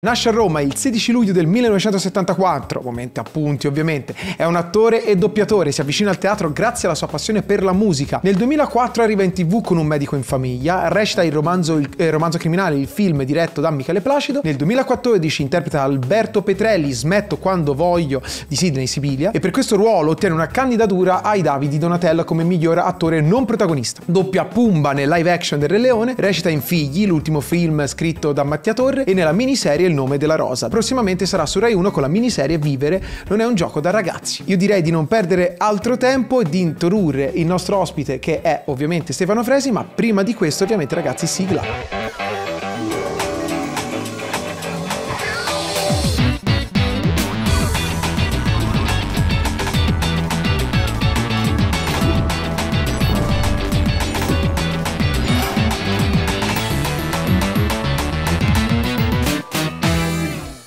Nasce a Roma il 16 luglio del 1974, momento a ovviamente, è un attore e doppiatore, si avvicina al teatro grazie alla sua passione per la musica. Nel 2004 arriva in tv con Un medico in famiglia, recita il romanzo, il, eh, romanzo criminale, il film diretto da Michele Placido, nel 2014 interpreta Alberto Petrelli, Smetto quando voglio di Sidney Sibilia e per questo ruolo ottiene una candidatura ai Davidi Donatello come miglior attore non protagonista. Doppia Pumba nel live action del Re Leone, recita in Figli, l'ultimo film scritto da Mattia Torre e nella miniserie il nome della rosa. Prossimamente sarà su Rai 1 con la miniserie Vivere non è un gioco da ragazzi. Io direi di non perdere altro tempo e di introdurre il nostro ospite che è ovviamente Stefano Fresi, ma prima di questo ovviamente ragazzi sigla.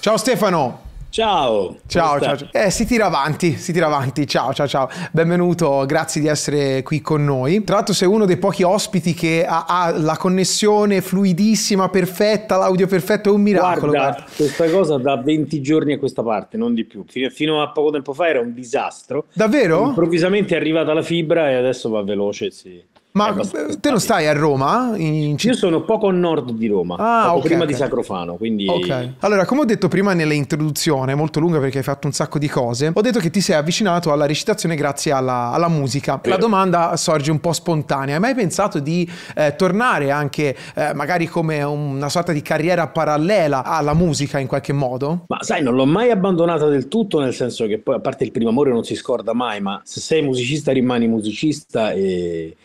Ciao Stefano. Ciao. Ciao, ciao, ciao. Eh, si tira avanti, si tira avanti. Ciao, ciao, ciao. Benvenuto, grazie di essere qui con noi. Tra l'altro sei uno dei pochi ospiti che ha, ha la connessione fluidissima, perfetta, l'audio perfetto, è un miracolo. Guarda, guarda, questa cosa da 20 giorni a questa parte, non di più. Fino a poco tempo fa era un disastro. Davvero? Improvvisamente è arrivata la fibra e adesso va veloce, sì. Ma eh, te non stai a Roma? In... Io sono poco a nord di Roma, ah, okay, prima okay. di Sacrofano. Quindi... Okay. Allora, come ho detto prima nell'introduzione, molto lunga perché hai fatto un sacco di cose, ho detto che ti sei avvicinato alla recitazione grazie alla, alla musica. La domanda sorge un po' spontanea. Hai mai pensato di eh, tornare anche eh, magari come una sorta di carriera parallela alla musica in qualche modo? Ma sai, non l'ho mai abbandonata del tutto, nel senso che poi, a parte il primo amore, non si scorda mai, ma se sei musicista rimani musicista e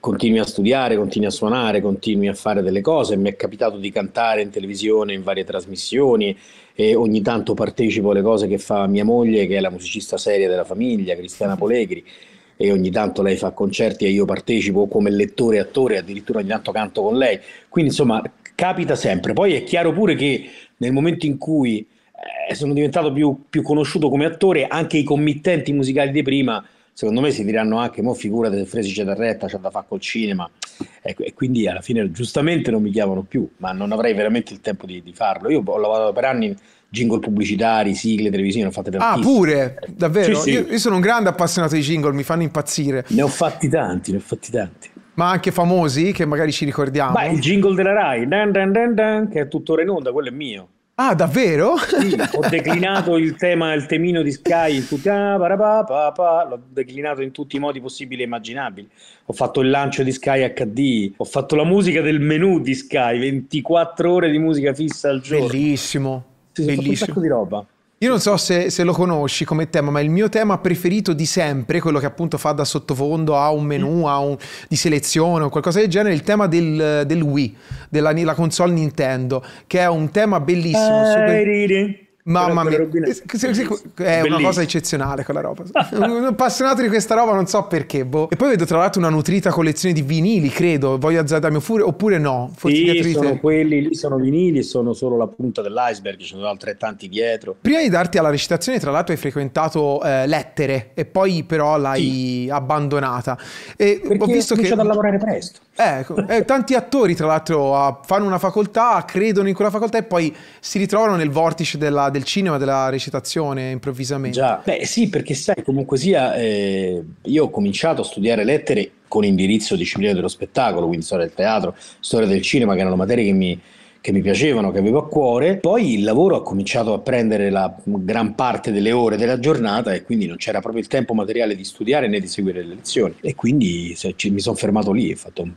continui a studiare, continui a suonare, continui a fare delle cose. Mi è capitato di cantare in televisione in varie trasmissioni e ogni tanto partecipo alle cose che fa mia moglie, che è la musicista seria della famiglia, Cristiana Polegri. E ogni tanto lei fa concerti e io partecipo come lettore e attore, addirittura ogni tanto canto con lei. Quindi insomma capita sempre. Poi è chiaro pure che nel momento in cui eh, sono diventato più, più conosciuto come attore, anche i committenti musicali di prima secondo me si diranno anche, mo figurate se Fresi c'è da retta, c'è da fare col cinema, ecco, e quindi alla fine giustamente non mi chiamano più, ma non avrei veramente il tempo di, di farlo. Io ho lavorato per anni jingle pubblicitari, sigle televisive, ne ho fatte ah, tantissime. Ah, pure? Eh, Davvero? Sì, sì. Io, io, sono un grande appassionato di jingle, mi fanno impazzire. Ne ho fatti tanti, ne ho fatti tanti. Ma anche famosi che magari ci ricordiamo. Ma il jingle della Rai, dan dan dan dan, che è tuttora in onda, quello è mio. Ah, davvero? Sì, ho declinato il tema, il temino di Sky in tutti, ah, l'ho declinato in tutti i modi possibili e immaginabili. Ho fatto il lancio di Sky HD, ho fatto la musica del menu di Sky, 24 ore di musica fissa al giorno. Bellissimo. Sì, bellissimo. un sacco di roba. Io non so se, se, lo conosci come tema, ma il mio tema preferito di sempre, quello che appunto fa da sottofondo a un menu, a un, di selezione o qualcosa del genere, è il tema del, del Wii, della console Nintendo, che è un tema bellissimo. Eh, super... Mamma mia, è eh, eh, una cosa eccezionale quella roba. un appassionato di questa roba, non so perché. Boh. E poi vedo tra l'altro una nutrita collezione di vinili, credo. Voglio azzardarmi furio, oppure no? Sì, sono quelli lì, sono vinili, sono solo la punta dell'iceberg, ci sono altrettanti dietro. Prima di darti alla recitazione, tra l'altro, hai frequentato eh, lettere e poi però l'hai sì. abbandonata. E perché ho visto che. a lavorare presto. Eh, eh, tanti attori, tra l'altro, fanno una facoltà, credono in quella facoltà e poi si ritrovano nel vortice della del cinema, della recitazione improvvisamente. Già, beh sì, perché sai, comunque sia, eh, io ho cominciato a studiare lettere con indirizzo disciplina dello spettacolo, quindi storia del teatro, storia del cinema, che erano materie che mi, che mi piacevano, che avevo a cuore. Poi il lavoro ha cominciato a prendere la gran parte delle ore della giornata e quindi non c'era proprio il tempo materiale di studiare né di seguire le lezioni. E quindi mi sono fermato lì e ho fatto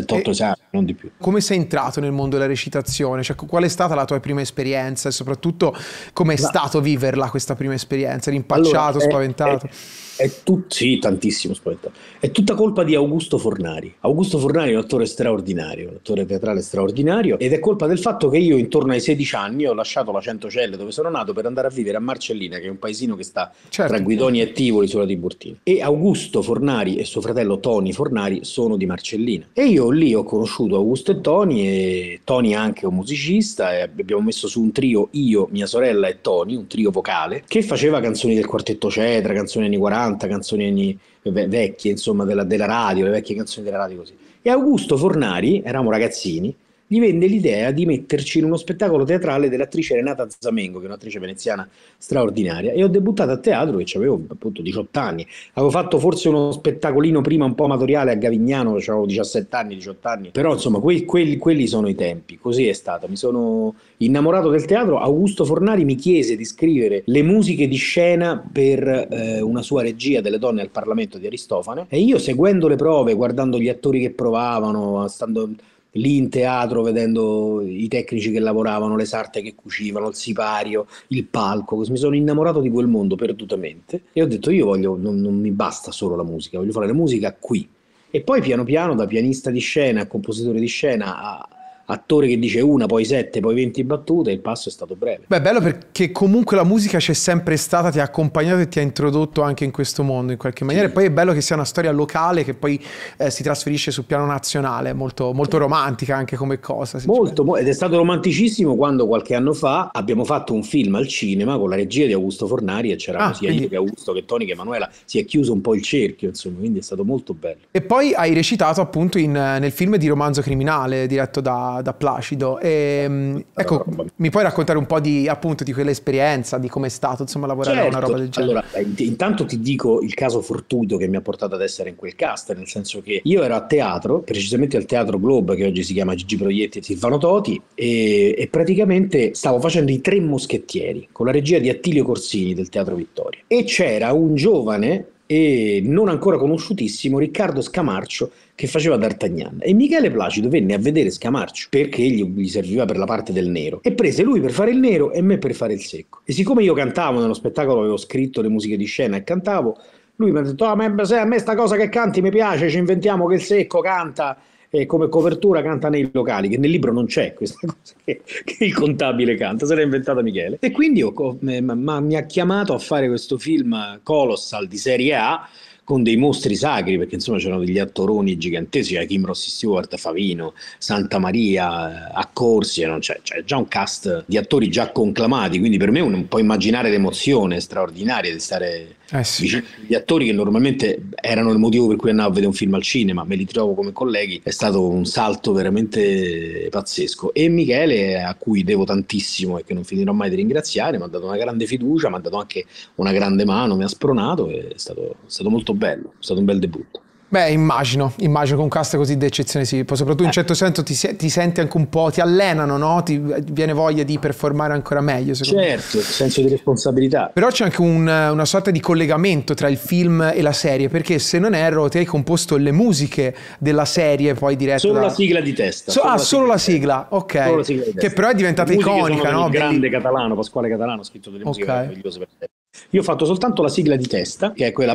7-8 esami, non di più. Come sei entrato nel mondo della recitazione? Cioè, qual è stata la tua prima esperienza e soprattutto come è stato viverla questa prima esperienza? Rimpacciato, allora, eh, spaventato? È, eh, è è tut- sì, tantissimo spaventa. È tutta colpa di Augusto Fornari. Augusto Fornari è un attore straordinario, un attore teatrale straordinario, ed è colpa del fatto che io intorno ai 16 anni ho lasciato la Centocelle dove sono nato per andare a vivere a Marcellina, che è un paesino che sta certo. tra Guidoni e Tivoli sulla Tiburtina. E Augusto Fornari e suo fratello Tony Fornari sono di Marcellina. E io lì ho conosciuto Augusto e Tony, e Tony è anche un musicista, e abbiamo messo su un trio io, mia sorella e Tony, un trio vocale, che faceva canzoni del quartetto Cetra, canzoni anni 40 canta canzoni vecchie, insomma, della, della radio, le vecchie canzoni della radio così. E Augusto Fornari, eravamo ragazzini, gli venne l'idea di metterci in uno spettacolo teatrale dell'attrice Renata Zamengo, che è un'attrice veneziana straordinaria, e ho debuttato a teatro che avevo appunto 18 anni, avevo fatto forse uno spettacolino prima un po' amatoriale a Gavignano, avevo 17 anni, 18 anni, però insomma que- quelli, quelli sono i tempi, così è stato, mi sono innamorato del teatro, Augusto Fornari mi chiese di scrivere le musiche di scena per eh, una sua regia delle donne al Parlamento di Aristofane e io seguendo le prove, guardando gli attori che provavano, stando lì in teatro vedendo i tecnici che lavoravano, le sarte che cucivano, il sipario, il palco, mi sono innamorato di quel mondo perdutamente e ho detto io voglio, non, non mi basta solo la musica, voglio fare la musica qui. E poi piano piano da pianista di scena a compositore di scena a, attore che dice una, poi sette, poi venti battute, il passo è stato breve. Beh, bello perché comunque la musica c'è sempre stata, ti ha accompagnato e ti ha introdotto anche in questo mondo in qualche maniera. Sì. E poi è bello che sia una storia locale che poi eh, si trasferisce sul piano nazionale, molto, molto romantica anche come cosa. Molto, ed è stato romanticissimo quando qualche anno fa abbiamo fatto un film al cinema con la regia di Augusto Fornari e c'era ah, sia quindi... io che Augusto che Toni che Emanuela, si è chiuso un po' il cerchio, insomma, quindi è stato molto bello. E poi hai recitato appunto in, nel film di Romanzo Criminale diretto da da Placido. E, ehm, ecco, mi puoi raccontare un po' di, appunto, di quell'esperienza, di come è stato insomma, lavorare certo. a una roba del certo. genere? Allora, eh, intanto ti dico il caso fortuito che mi ha portato ad essere in quel cast, nel senso che io ero a teatro, precisamente al Teatro Globe, che oggi si chiama Gigi Proietti e Silvano Toti, e, e praticamente stavo facendo i tre moschettieri con la regia di Attilio Corsini del Teatro Vittoria. E c'era un giovane e non ancora conosciutissimo Riccardo Scamarcio che faceva D'Artagnan e Michele Placido venne a vedere Scamarcio perché gli, gli, serviva per la parte del nero e prese lui per fare il nero e me per fare il secco e siccome io cantavo nello spettacolo avevo scritto le musiche di scena e cantavo lui mi ha detto ah, a me sta cosa che canti mi piace ci inventiamo che il secco canta eh, come copertura canta nei locali, che nel libro non c'è questa cosa che, che il contabile canta, se l'ha inventata Michele. E quindi ho, ma, ma mi ha chiamato a fare questo film Colossal di serie A con dei mostri sacri, perché insomma c'erano degli attoroni giganteschi, cioè Kim Rossi Stewart, Favino, Santa Maria, Accorsi, non c'è, c'è già un cast di attori già conclamati, quindi per me un, po' immaginare l'emozione straordinaria di stare eh sì. gli attori che normalmente erano il motivo per cui andavo a vedere un film al cinema, me li trovo come colleghi, è stato un salto veramente pazzesco. E Michele, a cui devo tantissimo e che non finirò mai di ringraziare, mi ha dato una grande fiducia, mi ha dato anche una grande mano, mi ha spronato, è stato, è stato molto bello, è stato un bel debutto. Beh, immagino, immagino che un cast così d'eccezione si può, soprattutto in un eh. certo senso ti, ti, senti anche un po', ti allenano, no? Ti viene voglia di performare ancora meglio. Certo, me. senso di responsabilità. Però c'è anche un, una sorta di collegamento tra il film e la serie, perché se non erro ti hai composto le musiche della serie poi diretta. Solo da... la sigla di testa. So, solo ah, la solo la sigla, ok. Solo la sigla che però è diventata iconica, no? Il grande catalano, Pasquale Catalano, ha scritto delle musiche okay. meravigliose per te. Io ho fatto soltanto la sigla di testa, che è quella...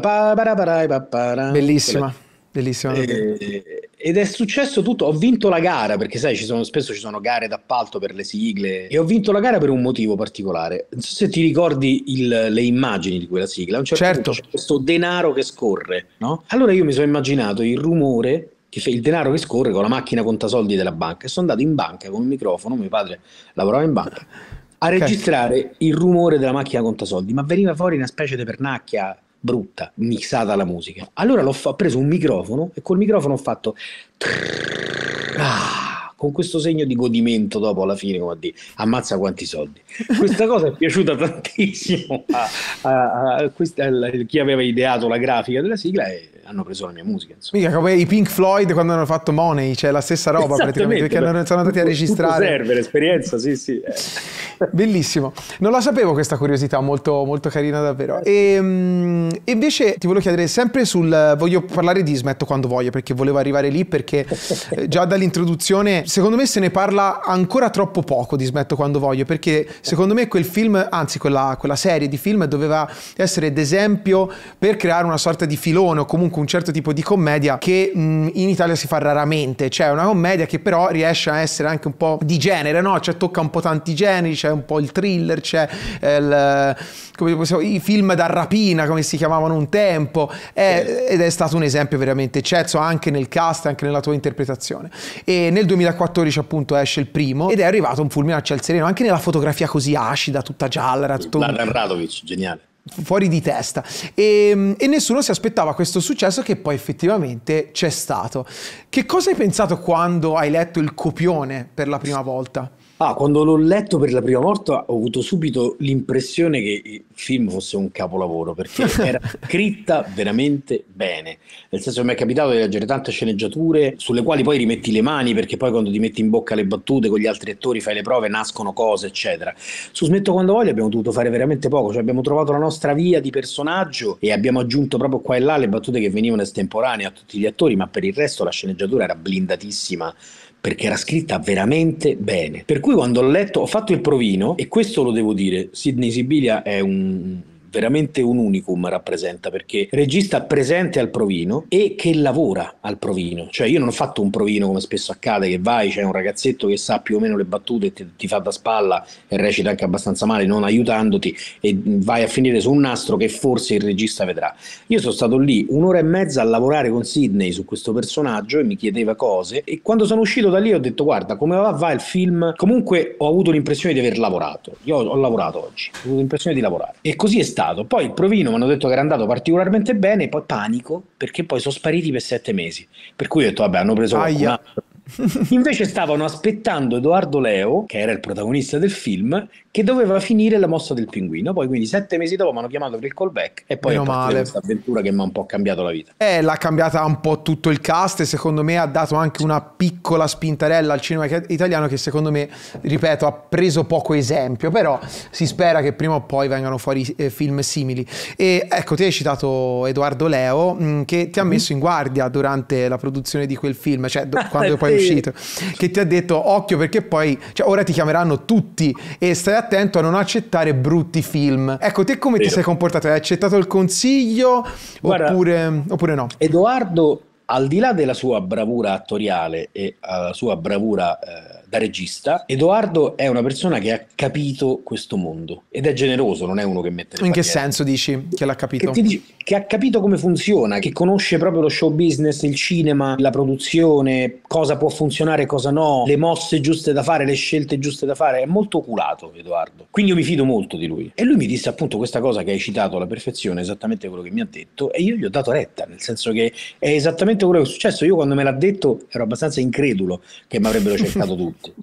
Bellissima. Quella Bellissimo. E, ed è successo tutto. Ho vinto la gara perché, sai, ci sono, spesso ci sono gare d'appalto per le sigle. E ho vinto la gara per un motivo particolare. Non so se ti ricordi il, le immagini di quella sigla. A un certo, certo. c'è questo denaro che scorre, no? Allora io mi sono immaginato il rumore che fa il denaro che scorre con la macchina conta soldi della banca. E sono andato in banca con il microfono. Mio padre lavorava in banca a registrare okay. il rumore della macchina conta soldi, ma veniva fuori una specie di pernacchia brutta, mixata la musica. Allora ho preso un microfono e col microfono ho fatto con questo segno di godimento dopo alla fine come a dire ammazza quanti soldi questa cosa è piaciuta tantissimo a, a, a, questa, a, chi aveva ideato la grafica della sigla e hanno preso la mia musica. Insomma. Mica come i Pink Floyd quando hanno fatto Money, cioè la stessa roba praticamente, perché hanno, sono andati a registrare. serve l'esperienza, sì, sì. Bellissimo. Non la sapevo questa curiosità, molto, molto carina davvero. E, eh ehm, invece ti volevo chiedere sempre sul... voglio parlare di Smetto quando voglio, perché volevo arrivare lì, perché eh, già dall'introduzione, secondo me se ne parla ancora troppo poco di Smetto quando voglio, perché secondo me quel film, anzi quella, quella serie di film doveva essere d'esempio per creare una sorta di filone o comunque comunque un certo tipo di commedia che mh, mm, in Italia si fa raramente, cioè una commedia che però riesce a essere anche un po' di genere, no? Cioè tocca un po' tanti generi, c'è un po' il thriller, c'è il, possiamo, i film da rapina come si chiamavano un tempo è, eh. ed è stato un esempio veramente eccesso anche nel cast, anche nella tua interpretazione. E nel 2014 appunto esce il primo ed è arrivato un fulmine a ciel sereno anche nella fotografia così acida, tutta gialla, era tutto... Bardanovic, geniale fuori di testa e, ehm, e, nessuno si aspettava questo successo che poi effettivamente c'è stato. Che cosa hai pensato quando hai letto il copione per la prima volta? Ah, quando l'ho letto per la prima volta ho avuto subito l'impressione che il film fosse un capolavoro perché era scritta veramente bene. Nel senso che mi è capitato di leggere tante sceneggiature sulle quali poi rimetti le mani perché poi quando ti metti in bocca le battute con gli altri attori fai le prove, nascono cose, eccetera. Su Smetto quando voglio abbiamo dovuto fare veramente poco, cioè abbiamo trovato la nostra via di personaggio e abbiamo aggiunto proprio qua e là le battute che venivano estemporanee a tutti gli attori, ma per il resto la sceneggiatura era blindatissima perché era scritta veramente bene. Per cui quando ho letto, ho fatto il provino, e questo lo devo dire, Sidney Sibilia è un veramente un unicum rappresenta perché regista presente al provino e che lavora al provino. Cioè io non ho fatto un provino come spesso accade che vai, c'è un ragazzetto che sa più o meno le battute ti, ti fa da spalla e recita anche abbastanza male, non aiutandoti e vai a finire su un nastro che forse il regista vedrà. Io sono stato lì un'ora e mezza a lavorare con Sidney su questo personaggio e mi chiedeva cose e quando sono uscito da lì ho detto guarda come va va il film, comunque ho avuto l'impressione di aver lavorato, io ho, ho lavorato oggi, ho avuto l'impressione di lavorare e così è stato stato. Poi il provino mi hanno detto che era andato particolarmente bene, poi panico perché poi sono spariti per sette mesi. Per cui ho detto, vabbè, hanno preso Aia. qualcun altro Invece stavano aspettando Edoardo Leo, che era il protagonista del film, che doveva finire la mossa del pinguino. Poi, quindi, sette mesi dopo mi hanno chiamato per il callback e poi Meno è partita questa avventura che mi ha un po' cambiato la vita. Eh, l'ha cambiata un po' tutto il cast e secondo me ha dato anche una piccola spintarella al cinema italiano che secondo me, ripeto, ha preso poco esempio, però si spera che prima o poi vengano fuori eh, film simili. E ecco, ti hai citato Edoardo Leo mh, mm, che ti ha mhm. messo in guardia durante la produzione di quel film, cioè do- quando poi uscito, che ti ha detto occhio perché poi, cioè, ora ti chiameranno tutti e stai attento a non accettare brutti film. Ecco, te come Vero. ti sei comportato? Hai accettato il consiglio Guarda, oppure, oppure no? Edoardo, al di là della sua bravura attoriale e alla eh, sua bravura... Eh, da regista, Edoardo è una persona che ha capito questo mondo ed è generoso, non è uno che mette... In che senso dici che l'ha capito? Che, dici, che ha capito come funziona, che conosce proprio lo show business, il cinema, la produzione, cosa può funzionare e cosa no, le mosse giuste da fare, le scelte giuste da fare. È molto oculato Edoardo, quindi io mi fido molto di lui. E lui mi disse appunto questa cosa che hai citato alla perfezione, esattamente quello che mi ha detto, e io gli ho dato retta, nel senso che è esattamente quello che è successo. Io quando me l'ha detto ero abbastanza incredulo che mi avrebbero cercato tutti tutti.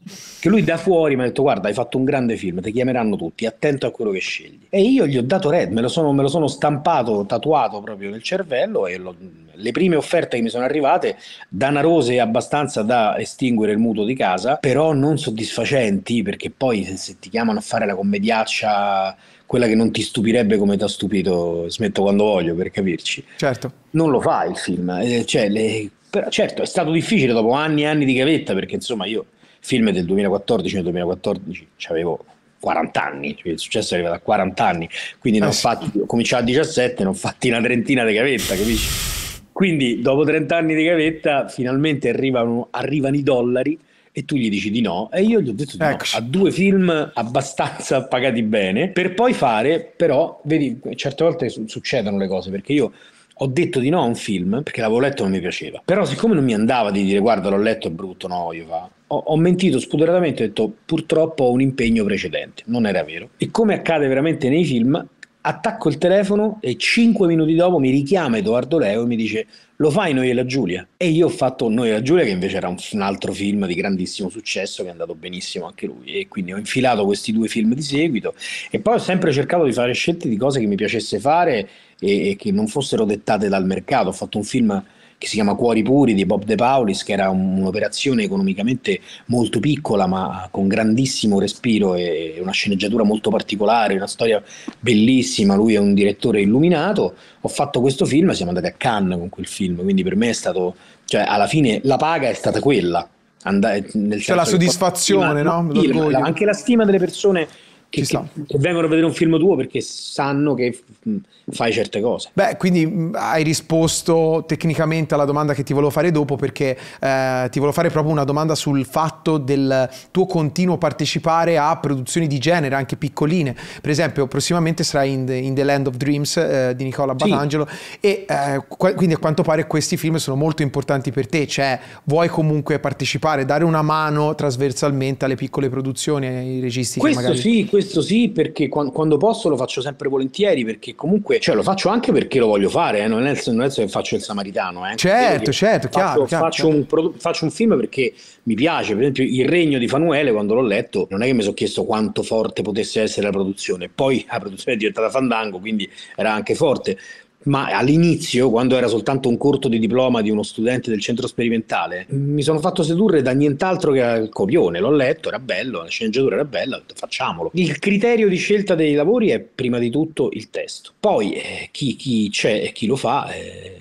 Che lui da fuori mi ha detto: Guarda, hai fatto un grande film, ti chiameranno tutti, attento a quello che scegli. E io gli ho dato Red, me lo sono, me lo sono stampato, tatuato proprio nel cervello. E lo, le prime offerte che mi sono arrivate, danarose abbastanza da estinguere il mutuo di casa, però non soddisfacenti, perché poi se, se ti chiamano a fare la commediaccia quella che non ti stupirebbe come ti ha stupito, smetto quando voglio per capirci. Certo. Non lo fa il film, eh, cioè, le, però certo è stato difficile dopo anni e anni di gavetta perché insomma io film del 2014, nel 2014 avevo 40 anni, cioè il successo è arrivato a 40 anni, quindi ne eh ho, fatti, ho cominciato a 17, non ho fatti una trentina di gavetta, capisci? Quindi dopo 30 anni di gavetta finalmente arrivano, arrivano i dollari e tu gli dici di no e io gli ho detto di no ecco. a due film abbastanza pagati bene per poi fare però vedi certe volte succedono le cose perché io ho detto di no a un film perché l'avevo letto e non mi piaceva però siccome non mi andava di dire guarda l'ho letto è brutto no io fa ho, ho mentito spudoratamente, ho detto purtroppo ho un impegno precedente, non era vero. E come accade veramente nei film, attacco il telefono e cinque minuti dopo mi richiama Edoardo Leo e mi dice lo fai Noi e la Giulia? E io ho fatto Noi e la Giulia che invece era un, un, altro film di grandissimo successo che è andato benissimo anche lui e quindi ho infilato questi due film di seguito e poi ho sempre cercato di fare scelte di cose che mi piacesse fare e, e che non fossero dettate dal mercato, ho fatto un film che si chiama Cuori Puri di Bob De Paulis, che era un'operazione economicamente molto piccola ma con grandissimo respiro e una sceneggiatura molto particolare, una storia bellissima, lui è un direttore illuminato, ho fatto questo film, siamo andati a Cannes con quel film, quindi per me è stato, cioè alla fine la paga è stata quella, andare, nel C'è cioè, la soddisfazione, stima, no? Film, anche la stima delle persone che, che, che, vengono a vedere un film tuo perché sanno che mm, fai certe cose. Beh, quindi mm, hai risposto tecnicamente alla domanda che ti volevo fare dopo perché eh, ti volevo fare proprio una domanda sul fatto del tuo continuo partecipare a produzioni di genere, anche piccoline. Per esempio, prossimamente sarai in The, in the Land of Dreams eh, di Nicola Batangelo sì. e eh, quindi a quanto pare questi film sono molto importanti per te, cioè vuoi comunque partecipare, dare una mano trasversalmente alle piccole produzioni, ai registi questo che magari... Sì, questo questo sì, perché quando, quando, posso lo faccio sempre volentieri, perché comunque cioè, lo faccio anche perché lo voglio fare, eh? non, è, non è che faccio il samaritano. Eh? Certo, certo, faccio, chiaro, faccio, chiaro. Un pro, faccio, Un, film perché mi piace, per esempio Il Regno di Fanuele, quando l'ho letto, non è che mi sono chiesto quanto forte potesse essere la produzione, poi la produzione è diventata fandango, quindi era anche forte, ma all'inizio, quando era soltanto un corto di diploma di uno studente del centro sperimentale, mi sono fatto sedurre da nient'altro che al copione. L'ho letto, era bello, la sceneggiatura era bella, facciamolo. Il criterio di scelta dei lavori è prima di tutto il testo. Poi eh, chi, chi, c'è e chi lo fa... Eh,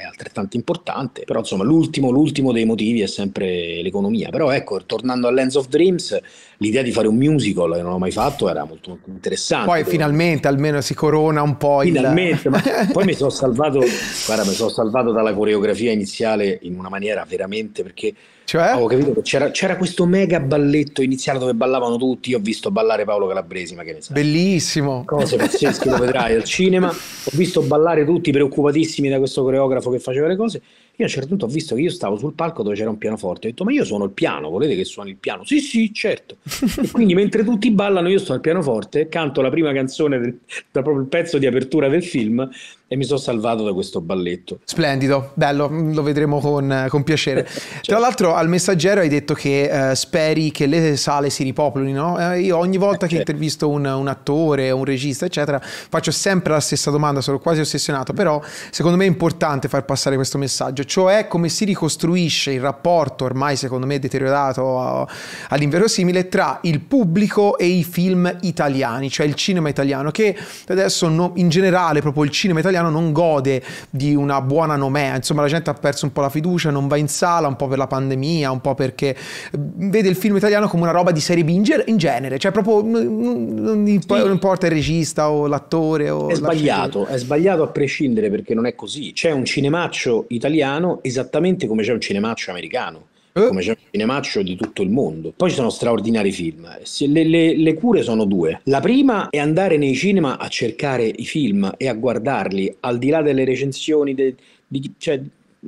è altrettanto importante, però insomma l'ultimo, l'ultimo dei motivi è sempre l'economia, però ecco, tornando a Lens of Dreams, l'idea di fare un musical che non ho mai fatto era molto, molto interessante. Poi però... finalmente almeno si corona un po' Finalmente, il... ma poi mi sono salvato, guarda, mi sono salvato dalla coreografia iniziale in una maniera veramente perché cioè? Avevo capito che c'era, c'era, questo mega balletto iniziale dove ballavano tutti. Io ho visto ballare Paolo Calabresi, ma che ne sai. Bellissimo. Cose pazzesche, lo vedrai al cinema. Ho visto ballare tutti preoccupatissimi da questo coreografo che faceva le cose. Io a un certo punto ho visto che io stavo sul palco dove c'era un pianoforte, ho detto ma io suono il piano, volete che suoni il piano? Sì, sì, certo. e quindi mentre tutti ballano io sto al pianoforte, canto la prima canzone, del, da proprio il pezzo di apertura del film e mi sono salvato da questo balletto. Splendido, bello, mm, lo vedremo con, con piacere. certo. Tra l'altro al messaggero hai detto che eh, speri che le sale si ripopolino. Eh, io ogni volta eh, che certo. intervisto un, un, attore, un regista, eccetera, faccio sempre la stessa domanda, sono quasi ossessionato, però secondo me è importante far passare questo messaggio cioè come si ricostruisce il rapporto ormai secondo me deteriorato all'inverosimile tra il pubblico e i film italiani, cioè il cinema italiano, che adesso no, in generale proprio il cinema italiano non gode di una buona nomea, insomma la gente ha perso un po' la fiducia, non va in sala, un po' per la pandemia, un po' perché mm, vede il film italiano come una roba di serie B in, ge- in genere, cioè proprio non, importa il regista o l'attore o... È sbagliato, è sbagliato a prescindere perché non è così, c'è un cinemaccio italiano italiano esattamente come c'è un cinemaccio americano, eh? come c'è un cinemaccio di tutto il mondo. Poi ci sono straordinari film. Le, le, le, cure sono due. La prima è andare nei cinema a cercare i film e a guardarli, al di là delle recensioni, de, di, cioè,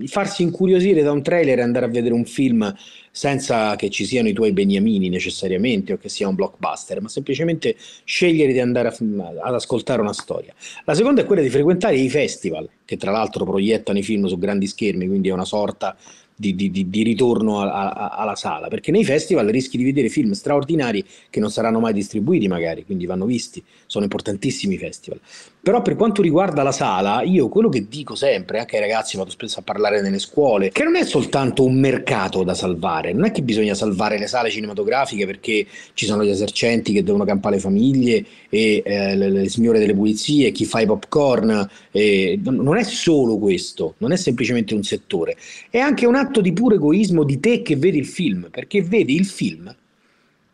farsi incuriosire da un trailer e andare a vedere un film senza che ci siano i tuoi beniamini necessariamente o che sia un blockbuster, ma semplicemente scegliere di andare a, ad ascoltare una storia. La seconda è quella di frequentare i festival, che tra l'altro proiettano i film su grandi schermi, quindi è una sorta di, di, di ritorno a, a, alla sala, perché nei festival rischi di vedere film straordinari che non saranno mai distribuiti magari, quindi vanno visti, sono importantissimi i festival. Però per quanto riguarda la sala, io quello che dico sempre, anche ai ragazzi vado spesso a parlare nelle scuole, che non è soltanto un mercato da salvare, non è che bisogna salvare le sale cinematografiche perché ci sono gli esercenti che devono campare le famiglie e eh, le, le, signore delle pulizie, chi fa i popcorn, eh, non è solo questo, non è semplicemente un settore, è anche un atto di puro egoismo di te che vedi il film, perché vedi il film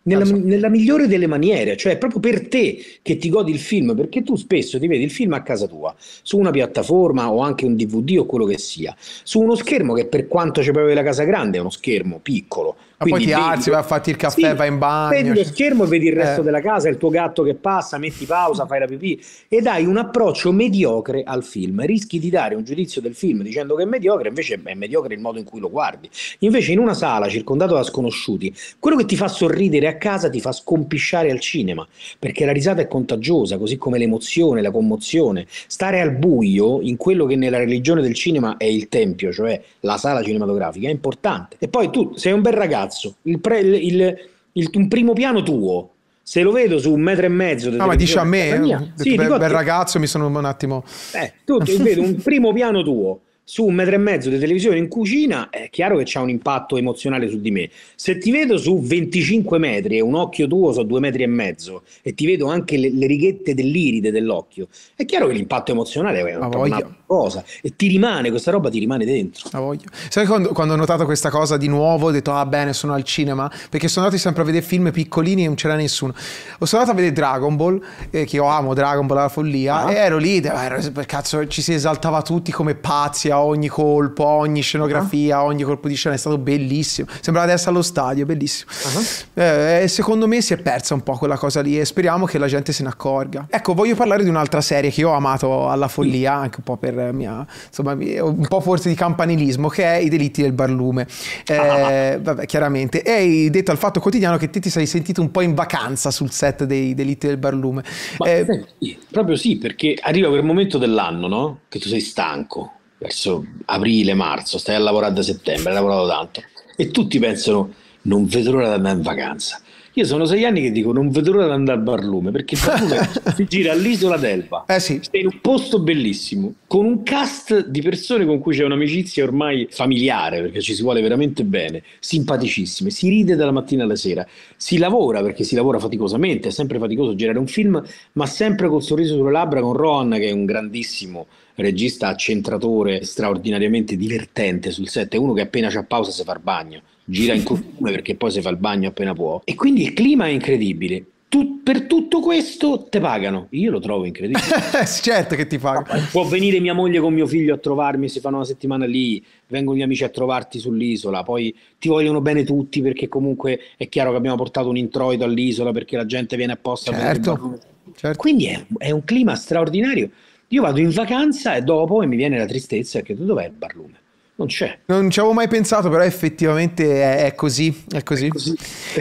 nella, nella, migliore delle maniere, cioè proprio per te che ti godi il film, perché tu spesso ti vedi il film a casa tua, su una piattaforma o anche un DVD o quello che sia, su uno schermo che per quanto ci provi la casa grande è uno schermo piccolo, ma poi ti alzi, vai a farti il caffè, sì, vai in bagno. Prendi lo cioè, schermo e vedi il resto eh. della casa, il tuo gatto che passa, metti pausa, fai la pipì e dai un approccio mediocre al film. Rischi di dare un giudizio del film dicendo che è mediocre, invece è mediocre il modo in cui lo guardi. Invece in una sala circondato da sconosciuti, quello che ti fa sorridere a casa ti fa scompisciare al cinema, perché la risata è contagiosa, così come l'emozione, la commozione. Stare al buio in quello che nella religione del cinema è il tempio, cioè la sala cinematografica, è importante. E poi tu sei un bel ragazzo cazzo. Il pre, il, il, un primo piano tuo. Se lo vedo su un metro e mezzo... Ah, ma dici a me? Mia, eh, sì, bel, bel ragazzo, mi sono un attimo... Eh, tu vedo un primo piano tuo su un metro e mezzo di televisione in cucina, è chiaro che c'ha un impatto emozionale su di me. Se ti vedo su 25 metri e un occhio tuo so due metri e mezzo e ti vedo anche le, le righette dell'iride dell'occhio, è chiaro che l'impatto emozionale è una, una cosa e ti rimane, questa roba ti rimane dentro. La voglia. Sai quando, quando, ho notato questa cosa di nuovo ho detto ah bene sono al cinema perché sono andato sempre a vedere film piccolini e non c'era nessuno. Ho sono andato a vedere Dragon Ball, eh, che io amo Dragon Ball alla follia, ah. e ero lì, ero, cazzo, ci si esaltava tutti come pazzi ogni colpo, ogni scenografia, uh-huh. ogni colpo di scena. È stato bellissimo. Sembrava di essere allo stadio, bellissimo. Uh-huh. Eh, secondo me si è persa un po' quella cosa lì e speriamo che la gente se ne accorga. Ecco, voglio parlare di un'altra serie che io ho amato alla follia, mm. anche un po' per mia, insomma, un po' forse di campanilismo, che è I delitti del barlume. Eh, uh-huh. Vabbè, chiaramente. E hai detto al fatto quotidiano che te ti sei sentito un po' in vacanza sul set dei delitti del barlume. Ma, eh, sì, proprio sì, perché arriva quel momento dell'anno, no? Che tu sei stanco verso aprile, marzo, stai a lavorare da settembre, hai lavorato tanto e tutti pensano non vedo l'ora di andare in vacanza. Io sono sei anni che dico non vedo l'ora di andare al Barlume perché il Barlume si gira all'isola d'Elba. Eh sì. È un posto bellissimo, con un cast di persone con cui c'è un'amicizia ormai familiare perché ci si vuole veramente bene, simpaticissime. Si ride dalla mattina alla sera, si lavora perché si lavora faticosamente. È sempre faticoso girare un film, ma sempre col sorriso sulle labbra con Ron, che è un grandissimo regista accentratore straordinariamente divertente sul set. È uno che appena c'è pausa si fa il bagno gira in costume perché poi si fa il bagno appena può. E quindi il clima è incredibile. Tu, per tutto questo te pagano. Io lo trovo incredibile. Eh, certo che ti pagano. Può venire mia moglie con mio figlio a trovarmi, si fanno una settimana lì, vengono gli amici a trovarti sull'isola, poi ti vogliono bene tutti perché comunque è chiaro che abbiamo portato un introito all'isola perché la gente viene apposta. Certo, certo. Quindi è, è un clima straordinario. Io vado in vacanza e dopo e mi viene la tristezza che tu dov'è il barlume? non c'è. Non ci avevo mai pensato, però effettivamente è, è così. È così. È così,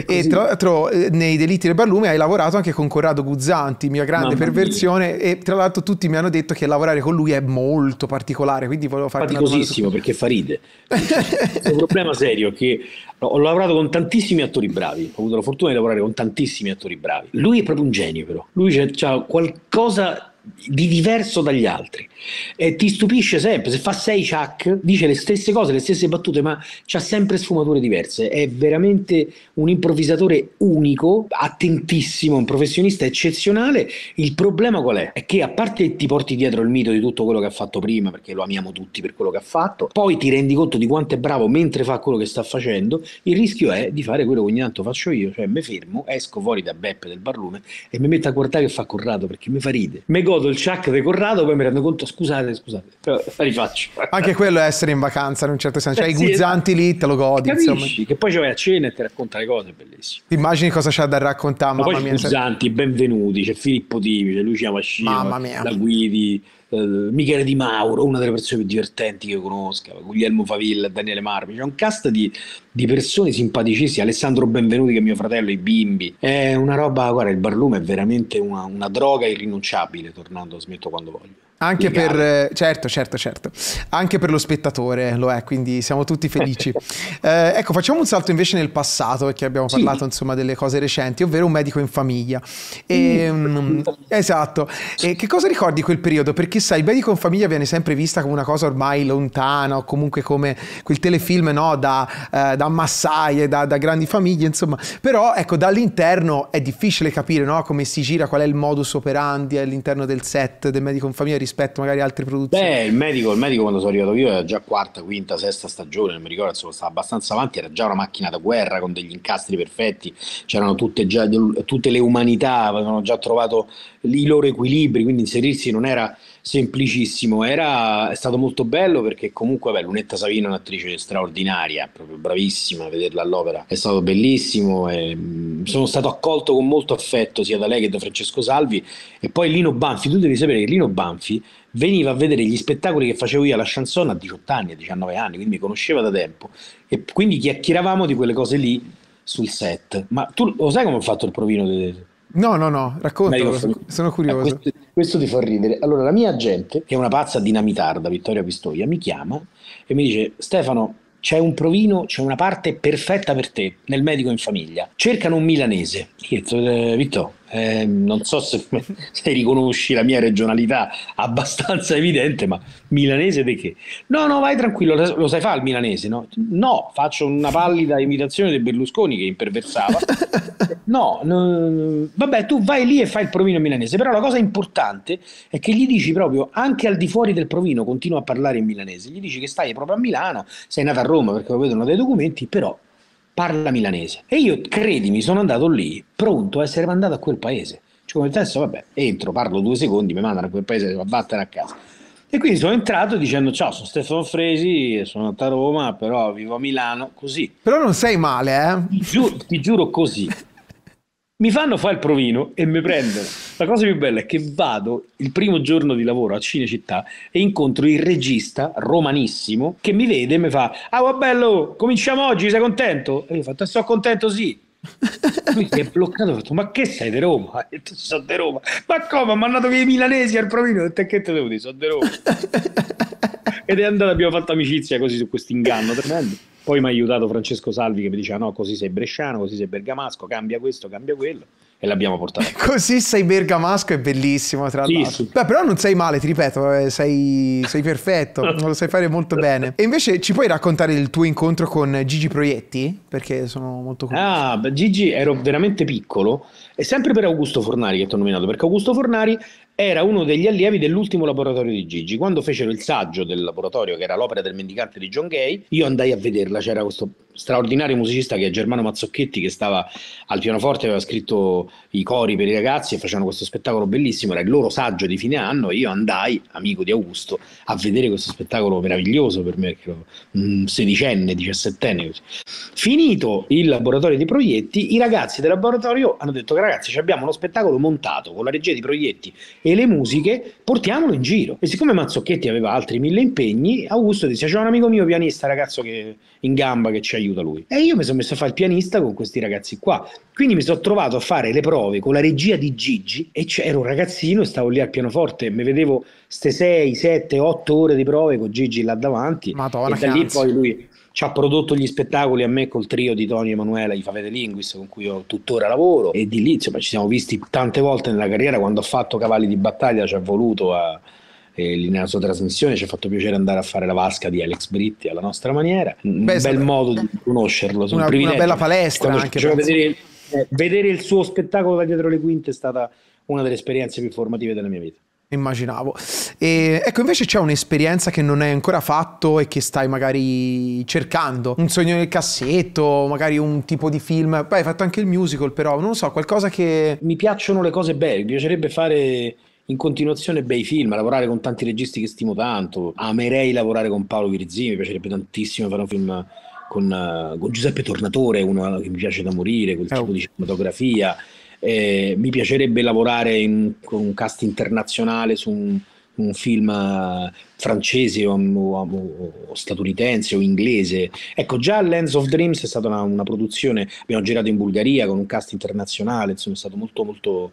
E tra l'altro eh, nei Delitti del Barlume hai lavorato anche con Corrado Guzzanti, mia grande Mamma perversione, mia. e tra l'altro tutti mi hanno detto che lavorare con lui è molto particolare, quindi volevo fare una perché fa ride. è un problema serio che ho lavorato con tantissimi attori bravi, ho avuto la fortuna di lavorare con tantissimi attori bravi. Lui è proprio un genio però, lui c'ha qualcosa di diverso dagli altri. E ti stupisce sempre, se fa sei chuck, dice le stesse cose, le stesse battute, ma c'ha sempre sfumature diverse. È veramente un improvvisatore unico, attentissimo, un professionista eccezionale. Il problema qual è? È che a parte ti porti dietro il mito di tutto quello che ha fatto prima, perché lo amiamo tutti per quello che ha fatto, poi ti rendi conto di quanto è bravo mentre fa quello che sta facendo, il rischio è di fare quello che ogni tanto faccio io, cioè mi fermo, esco fuori da Beppe del Barlume e mi metto a guardare che fa Corrado perché mi fa ride. me godo foto il Chuck decorato, poi mi rendo conto, scusate, scusate, rifaccio. Anche quello è essere in vacanza in un certo senso, eh cioè eh, i esatto. guzzanti lì te lo godi. Capisci, insomma. che poi ci vai a cena e ti racconta le cose, bellissime. immagini cosa c'ha da raccontare, Ma mamma poi mia. guzzanti, benvenuti, c'è Filippo Tivi, c'è Lucia Mascino, la Guidi eh, Michele Di Mauro, una delle persone più divertenti che conosca, Guglielmo Favilla, Daniele Marmi, c'è un cast di, di persone simpaticissime, Alessandro Benvenuti che è mio fratello, i bimbi, è una roba, guarda il barlume è veramente una, una droga irrinunciabile, tornando smetto quando voglio. Anche per, certo, certo, certo. Anche per lo spettatore lo è, quindi siamo tutti felici. eh, ecco, facciamo un salto invece nel passato, perché abbiamo parlato sì. insomma delle cose recenti, ovvero un medico in famiglia. Ehm, e, esatto. E che cosa ricordi quel periodo? Perché sai, il medico in famiglia viene sempre vista come una cosa ormai lontana, o comunque come quel telefilm no, da, eh, da massaie, da, da, grandi famiglie, insomma. Però ecco, dall'interno è difficile capire no, come si gira, qual è il modus operandi all'interno del set del medico in famiglia rispetto magari ad altre produzioni? Beh, il medico, il medico quando sono arrivato io era già quarta, quinta, sesta stagione, non mi ricordo, insomma, stava abbastanza avanti, era già una macchina da guerra con degli incastri perfetti, c'erano tutte, già, tutte le umanità, avevano già trovato i loro equilibri, quindi inserirsi non era semplicissimo, era, è stato molto bello perché comunque beh, Lunetta Savino è un'attrice straordinaria, proprio bravissima, vederla all'opera è stato bellissimo, e, mh, mm, sono stato accolto con molto affetto sia da lei che da Francesco Salvi e poi Lino Banfi, tu devi sapere che Lino Banfi veniva a vedere gli spettacoli che facevo io alla Chanson a 18 anni, a 19 anni, quindi mi conosceva da tempo e quindi chiacchieravamo di quelle cose lì sul set. Ma tu lo sai come ho fatto il provino tedesco? No, no, no, raccontalo, sono, sono curioso. Eh, questo, questo, ti fa ridere. Allora, la mia agente, che è una pazza dinamitarda, Vittoria Pistoia, mi chiama e mi dice, Stefano, c'è un provino, c'è una parte perfetta per te, nel medico in famiglia. Cercano un milanese. Io eh, Vittorio, eh, non so se, se, riconosci la mia regionalità abbastanza evidente, ma milanese di che? No, no, vai tranquillo, lo, sai fare il milanese, no? No, faccio una pallida imitazione di Berlusconi che imperversava No, no, vabbè, tu vai lì e fai il provino milanese, però la cosa importante è che gli dici proprio, anche al di fuori del provino, continua a parlare in milanese, gli dici che stai proprio a Milano, sei nato a Roma perché lo vedono dai documenti, però parla milanese. E io, credimi, sono andato lì pronto a essere mandato a quel paese. Cioè, come adesso, vabbè, entro, parlo due secondi, mi mandano a quel paese, vattene a casa. E quindi sono entrato dicendo ciao, sono Stefano Fresi, sono nato a Roma, però vivo a Milano, così. Però non sei male, eh? Ti giuro, ti giuro così. mi fanno fare il provino e mi prendono. La cosa più bella è che vado il primo giorno di lavoro a Cinecittà e incontro il regista romanissimo che mi vede e mi fa: Ah, va oh, bello, cominciamo oggi, sei contento? E io ho fatto: Sono contento, sì. Lui si è bloccato, ha detto, ma che sei di Roma? Ho detto, sono di Roma. Ma come? Ha mandato dato i milanesi al provino? Ho detto, che te devo dire, sono di Roma. Ed è andato, abbiamo fatto amicizia così su questo inganno tremendo. Poi mi ha aiutato Francesco Salvi che mi diceva ah, no, così sei bresciano, così sei bergamasco, cambia questo, cambia quello e l'abbiamo portato. Così sei bergamasco, è bellissimo tra l'altro. Sì, Beh, però non sei male, ti ripeto, eh, sei, sei perfetto, lo sai fare molto bene. E invece ci puoi raccontare il tuo incontro con Gigi Proietti? Perché sono molto curioso. Ah, Gigi ero veramente piccolo e sempre per Augusto Fornari che ti ho nominato, perché Augusto Fornari era uno degli allievi dell'ultimo laboratorio di Gigi. Quando fecero il saggio del laboratorio, che era l'opera del mendicante di John Gay, io andai a vederla, c'era questo straordinario musicista che è Germano Mazzocchetti che stava al pianoforte, aveva scritto i cori per i ragazzi e facevano questo spettacolo bellissimo, era il loro saggio di fine anno e io andai, amico di Augusto, a vedere questo spettacolo meraviglioso per me, che ero un sedicenne, diciassettenne. Così. Finito il laboratorio di proietti, i ragazzi del laboratorio hanno detto ragazzi abbiamo uno spettacolo montato con la regia di proietti e le musiche, portiamolo in giro. E siccome Mazzocchetti aveva altri mille impegni, Augusto disse c'è un amico mio pianista ragazzo che in gamba che ci aiuta aiuta lui. E io mi sono messo a fare il pianista con questi ragazzi qua. Quindi mi sono trovato a fare le prove con la regia di Gigi e c'era un ragazzino e stavo lì al pianoforte e mi vedevo queste 6, 7, 8 ore di prove con Gigi là davanti. Madonna, e da lì poi lui ci ha prodotto gli spettacoli a me col trio di Tony Emanuela di Favete Linguis con cui io tuttora lavoro e di lì insomma ci siamo visti tante volte nella carriera quando ho fatto Cavalli di Battaglia ci ha voluto a eh, nella sua trasmissione ci ha fatto piacere andare a fare la vasca di Alex Britti alla nostra maniera, un Beh, bel modo di conoscerlo, una, una bella palestra anche. Vedere, eh, vedere il suo spettacolo da dietro le quinte è stata una delle esperienze più formative della mia vita. Immaginavo. E, ecco, invece c'è un'esperienza che non hai ancora fatto e che stai magari cercando. Un sogno nel cassetto, magari un tipo di film. Beh, hai fatto anche il musical, però non lo so, qualcosa che. Mi piacciono le cose belle, mi piacerebbe fare in continuazione bei film, lavorare con tanti registi che stimo tanto. Amerei lavorare con Paolo Virzini, mi piacerebbe tantissimo fare un film con, con Giuseppe Tornatore, uno che mi piace da morire, quel eh, oh. tipo di cinematografia. Eh, mi piacerebbe lavorare in, con un cast internazionale su un, un film eh, francese o, o, o, statunitense o inglese. Ecco, già Lens of Dreams è stata una, una, produzione, abbiamo girato in Bulgaria con un cast internazionale, insomma è stato molto molto,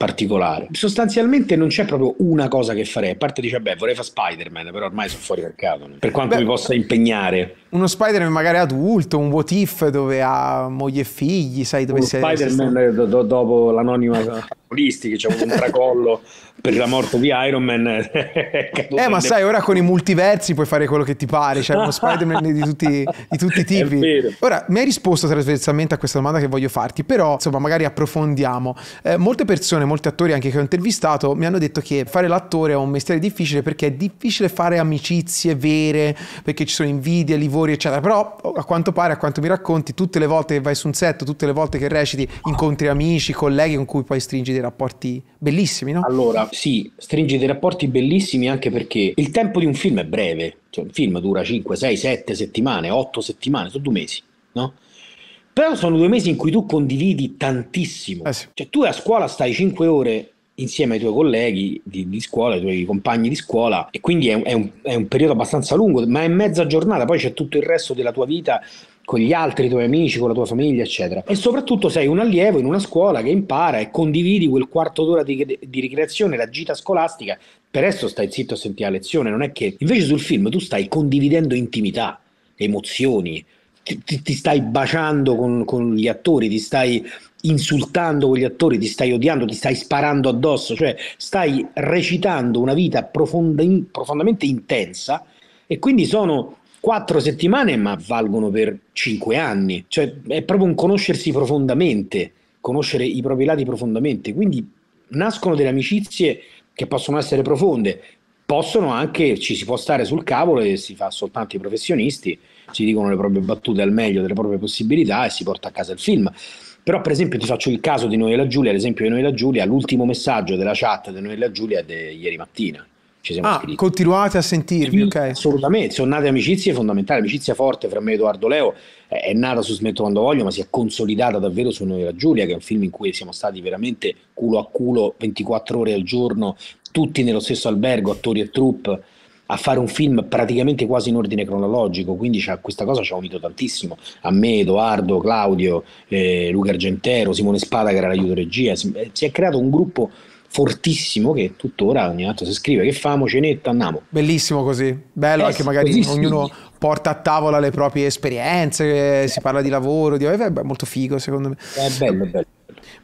particolare. Sostanzialmente non c'è proprio una cosa che farei, a parte dice, beh, vorrei fare Spider-Man, però ormai sono fuori mercato, per quanto beh, mi possa impegnare. Uno Spider-Man magari adulto, un what if dove ha moglie e figli, sai dove uno sei. Spider-Man dopo l'anonima olistiche, c'è un tracollo per la morte di Iron Man. eh, ma sai, ora con i multiversi puoi fare quello che ti pare, c'è uno Spider-Man di tutti, di tutti i tipi. Ora, mi hai risposto trasversalmente a questa domanda che voglio farti, però insomma, magari approfondiamo. Eh, molte persone, molti attori anche che ho intervistato, mi hanno detto che fare l'attore è un mestiere difficile perché è difficile fare amicizie vere, perché ci sono invidie, livori, eccetera. Però, a quanto pare, a quanto mi racconti, tutte le volte che vai su un set, tutte le volte che reciti, incontri amici, colleghi con cui poi stringi dei rapporti bellissimi, no? Allora, sì, stringi dei rapporti bellissimi anche perché il tempo di un film è breve, cioè, un film dura 5, 6, 7 settimane, 8 settimane, sono due mesi, no? Però sono due mesi in cui tu condividi tantissimo. Eh sì. Cioè tu a scuola stai 5 ore insieme ai tuoi colleghi di, di, scuola, ai tuoi compagni di scuola e quindi è, è, un, è, un, periodo abbastanza lungo, ma è mezza giornata, poi c'è tutto il resto della tua vita con gli altri tuoi amici, con la tua famiglia, eccetera. E soprattutto sei un allievo in una scuola che impara e condividi quel quarto d'ora di, di ricreazione, la gita scolastica. Per adesso stai zitto a sentire la lezione, non è che invece sul film tu stai condividendo intimità, emozioni, ti, ti stai baciando con, con gli attori, ti stai insultando con gli attori, ti stai odiando, ti stai sparando addosso, cioè stai recitando una vita profonda, profondamente intensa e quindi sono quattro settimane ma valgono per cinque anni, cioè è proprio un conoscersi profondamente, conoscere i propri lati profondamente, quindi nascono delle amicizie che possono essere profonde, possono anche, ci si può stare sul cavolo e si fa soltanto i professionisti, si dicono le proprie battute al meglio delle proprie possibilità e si porta a casa il film. Però per esempio ti faccio il caso di Noi e la Giulia, l'esempio di Noi e la Giulia, l'ultimo messaggio della chat di Noi e la Giulia è di ieri mattina, ci siamo ah, scritti. Continuate a sentirvi, sì, Assolutamente, sono nate amicizie fondamentali, amicizia forte fra me e Edoardo Leo, è nata su Smetto quando voglio, ma si è consolidata davvero su Noi la Giulia, che è un film in cui siamo stati veramente culo a culo 24 ore al giorno, tutti nello stesso albergo, attori e troupe a fare un film praticamente quasi in ordine cronologico, quindi questa cosa ci ha unito tantissimo, a me, Edoardo, Claudio, eh, Luca Argentero, Simone Spada che era l'aiuto regia, si eh, è creato un gruppo fortissimo che tuttora ogni tanto si scrive che famo, cenetta, andiamo. Bellissimo così, bello eh, anche magari ognuno porta a tavola le proprie esperienze, eh, si eh. parla di lavoro, di... Eh, beh, molto figo secondo me. È eh, bello, è bello.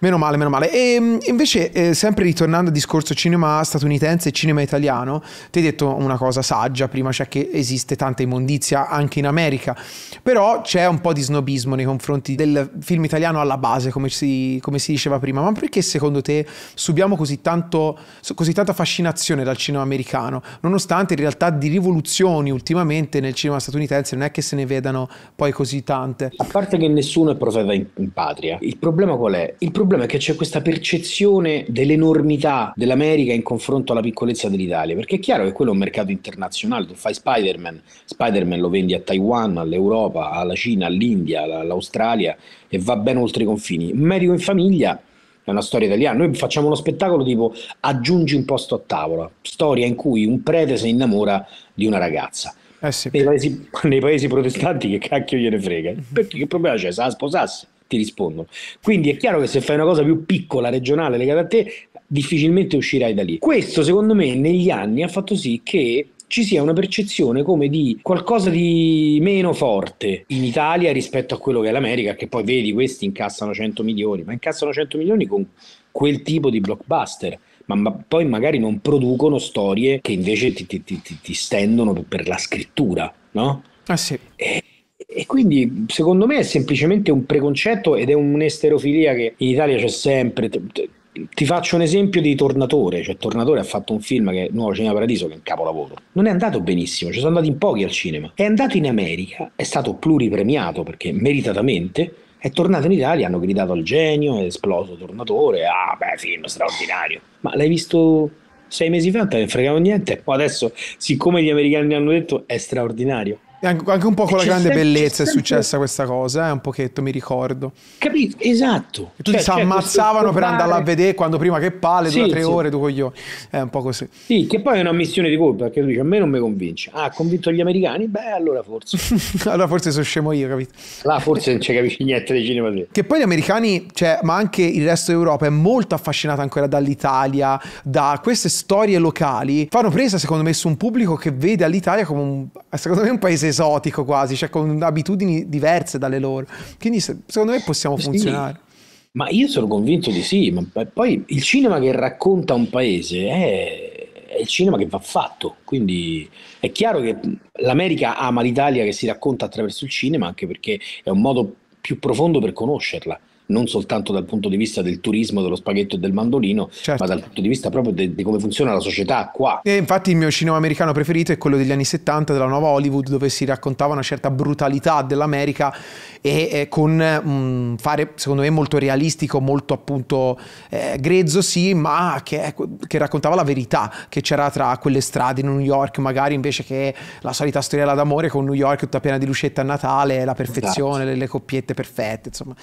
Meno male, meno male. E ehm, invece, eh, sempre ritornando al discorso cinema statunitense e cinema italiano, ti hai detto una cosa saggia prima, cioè che esiste tanta immondizia anche in America, però c'è un po' di snobismo nei confronti del film italiano alla base, come si, come si diceva prima. Ma perché secondo te subiamo così, tanto, così tanta fascinazione dal cinema americano, nonostante in realtà di rivoluzioni ultimamente nel cinema statunitense non è che se ne vedano poi così tante? A parte che nessuno è profeta in, in patria, il problema qual è? Il problema problema è che c'è questa percezione dell'enormità dell'America in confronto alla piccolezza dell'Italia, perché è chiaro che quello è un mercato internazionale, tu fai Spider-Man, Spider-Man lo vendi a Taiwan, all'Europa, alla Cina, all'India, all'Australia e va ben oltre i confini. Medico in famiglia è una storia italiana. Noi facciamo uno spettacolo tipo Aggiungi un posto a tavola, storia in cui un prete si innamora di una ragazza. Eh sì. nei, paesi, nei, paesi, protestanti che cacchio gliene frega? Mm-hmm. Perché che problema c'è? Se la sposasse ti rispondono. Quindi è chiaro che se fai una cosa più piccola, regionale, legata a te, difficilmente uscirai da lì. Questo secondo me negli anni ha fatto sì che ci sia una percezione come di qualcosa di meno forte in Italia rispetto a quello che è l'America, che poi vedi questi incassano 100 milioni, ma incassano 100 milioni con quel tipo di blockbuster. Ma, ma poi magari non producono storie che invece ti, ti, ti, ti stendono per la scrittura, no? Ah sì. E, eh, e quindi secondo me è semplicemente un preconcetto ed è un'esterofilia che in Italia c'è sempre. Ti faccio un esempio di Tornatore, cioè Tornatore ha fatto un film che è Nuovo Cinema Paradiso che è un capolavoro. Non è andato benissimo, ci sono andati in pochi al cinema. È andato in America, è stato pluripremiato perché meritatamente è tornato in Italia, hanno gridato al genio, è esploso Tornatore, ah beh film straordinario. Ma l'hai visto sei mesi fa, non te ne fregavo niente, poi adesso siccome gli americani hanno detto è straordinario anche un po' con la grande sempre, bellezza è successa questa cosa, eh, un pochetto mi ricordo. Capito? Esatto. E tutti cioè, si cioè, ammazzavano per andare a vedere quando prima che palle sì, dura tre sì. ore, tu coglioni. È un po' così. Sì, che poi è una missione di colpa, perché tu dici a me non mi convince. Ah, ha convinto gli americani? Beh, allora forse. allora forse sono scemo io, capito? Là forse non ci capisci niente di cinema. Te. Che poi gli americani, cioè, ma anche il resto d'Europa è molto affascinata ancora dall'Italia, da queste storie locali. Fanno presa, secondo me, su un pubblico che vede all'Italia come un, secondo me, un paese esotico quasi, cioè con abitudini diverse dalle loro. Quindi secondo me possiamo funzionare. ma io sono convinto di sì, ma poi il cinema che racconta un paese è, è il cinema che va fatto, quindi è chiaro che l'America ama l'Italia che si racconta attraverso il cinema anche perché è un modo più profondo per conoscerla non soltanto dal punto di vista del turismo, dello spaghetto e del mandolino, certo. ma dal punto di vista proprio di come funziona la società qua. E infatti il mio cinema americano preferito è quello degli anni 70 della nuova Hollywood, dove si raccontava una certa brutalità dell'America e eh, con mh, mm, fare, secondo me, molto realistico, molto appunto eh, grezzo, sì, ma che, ecco, che, raccontava la verità che c'era tra quelle strade in New York, magari invece che la solita storiella d'amore con New York tutta piena di lucette a Natale, la perfezione, esatto. le, le coppiette perfette, insomma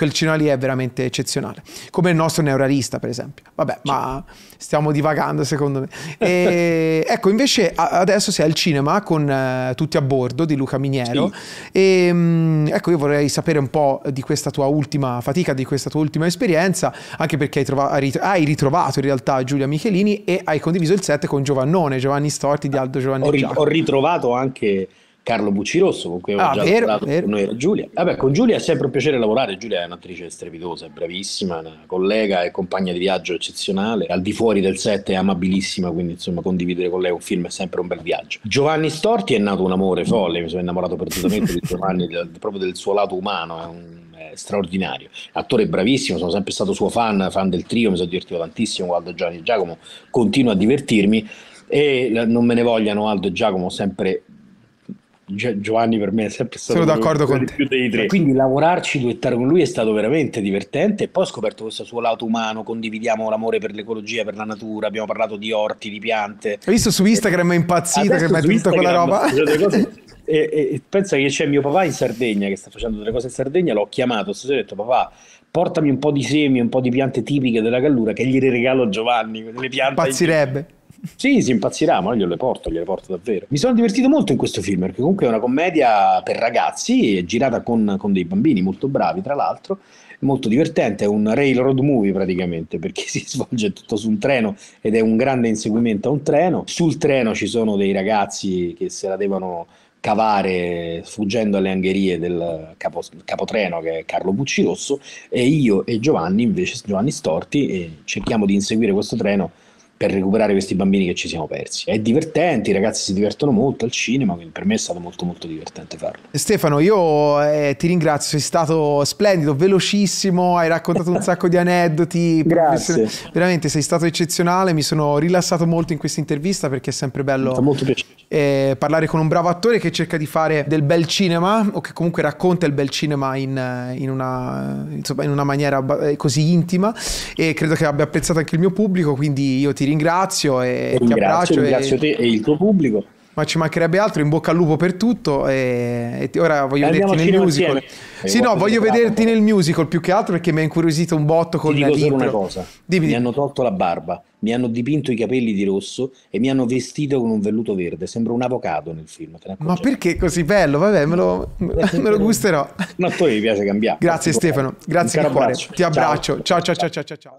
quel cinema lì è veramente eccezionale. Come il nostro neuralista, per esempio. Vabbè, ma stiamo divagando secondo me. E, ecco, invece adesso si è al cinema con eh, Tutti a bordo di Luca Miniero. Sì. E, ehm, mh, ecco, io vorrei sapere un po' di questa tua ultima fatica, di questa tua ultima esperienza, anche perché hai, trova- hai ritrovato in realtà Giulia Michelini e hai condiviso il set con Giovannone, Giovanni Storti di Aldo Giovanni. Ho, ri- ho ritrovato anche Carlo Bucci Rosso, con cui ho ah, già vero, lavorato vero. con noi era Giulia. Vabbè, con Giulia è sempre un piacere lavorare, Giulia è un'attrice strepitosa, è bravissima, una collega e compagna di viaggio eccezionale, al di fuori del set è amabilissima, quindi insomma condividere con lei un film è sempre un bel viaggio. Giovanni Storti è nato un amore folle, mi sono innamorato perdutamente di Giovanni, proprio del suo lato umano, è un straordinario, attore bravissimo, sono sempre stato suo fan, fan del trio, mi sono divertito tantissimo con Aldo Gianni e Giacomo, continuo a divertirmi e non me ne vogliano Aldo e Giacomo, sempre Giovanni per me è sempre stato Sono d'accordo con te. più dei tre. Quindi lavorarci, duettare con lui è stato veramente divertente e poi ho scoperto questo suo lato umano, condividiamo l'amore per l'ecologia, per la natura, abbiamo parlato di orti, di piante. Hai visto su Instagram è impazzito che mi ha tutta quella roba? E, e, pensa che c'è mio papà in Sardegna che sta facendo delle cose in Sardegna, l'ho chiamato stasera e ho detto papà portami un po' di semi, un po' di piante tipiche della Gallura che gli regalo a Giovanni. Pazzirebbe. Sì, si impazzirà, ma io gliele porto, gliele porto davvero. Mi sono divertito molto in questo film, perché comunque è una commedia per ragazzi, girata con, con dei bambini molto bravi, tra l'altro molto divertente, è un railroad movie praticamente, perché si svolge tutto su un treno ed è un grande inseguimento a un treno. Sul treno ci sono dei ragazzi che se la devono cavare fuggendo alle angherie del capo, capotreno che è Carlo Bucci Rosso e io e Giovanni invece, Giovanni Storti, cerchiamo di inseguire questo treno per recuperare questi bambini che ci siamo persi. È divertente, i ragazzi si divertono molto al cinema, quindi per me è stato molto molto divertente farlo. Stefano, io eh, ti ringrazio, sei stato splendido, velocissimo, hai raccontato un sacco di aneddoti. Grazie. Veramente sei stato eccezionale, mi sono rilassato molto in questa intervista perché è sempre bello eh, parlare con un bravo attore che cerca di fare del bel cinema o che comunque racconta il bel cinema in, eh, in, una, insomma, in una maniera eh, così intima e credo che abbia apprezzato anche il mio pubblico, quindi io ti ringrazio ringrazio e ringrazio, ti abbraccio. Ringrazio e... te e il tuo pubblico. Ma ci mancherebbe altro, in bocca al lupo per tutto e, e ora voglio eh, vederti nel musical. Sì, no, voglio vederti nel musical più che altro perché mi ha incuriosito un botto con la dico solo una cosa. Dimmi, mi hanno tolto la barba, mi hanno dipinto i capelli di rosso e mi hanno vestito con un velluto verde, sembra un avocado nel film. Ma perché così bello? Vabbè, me lo, me lo gusterò. Un attore mi piace cambiare. Grazie Stefano, grazie di cuore. Ti abbraccio. ciao ciao ciao ciao. ciao. ciao.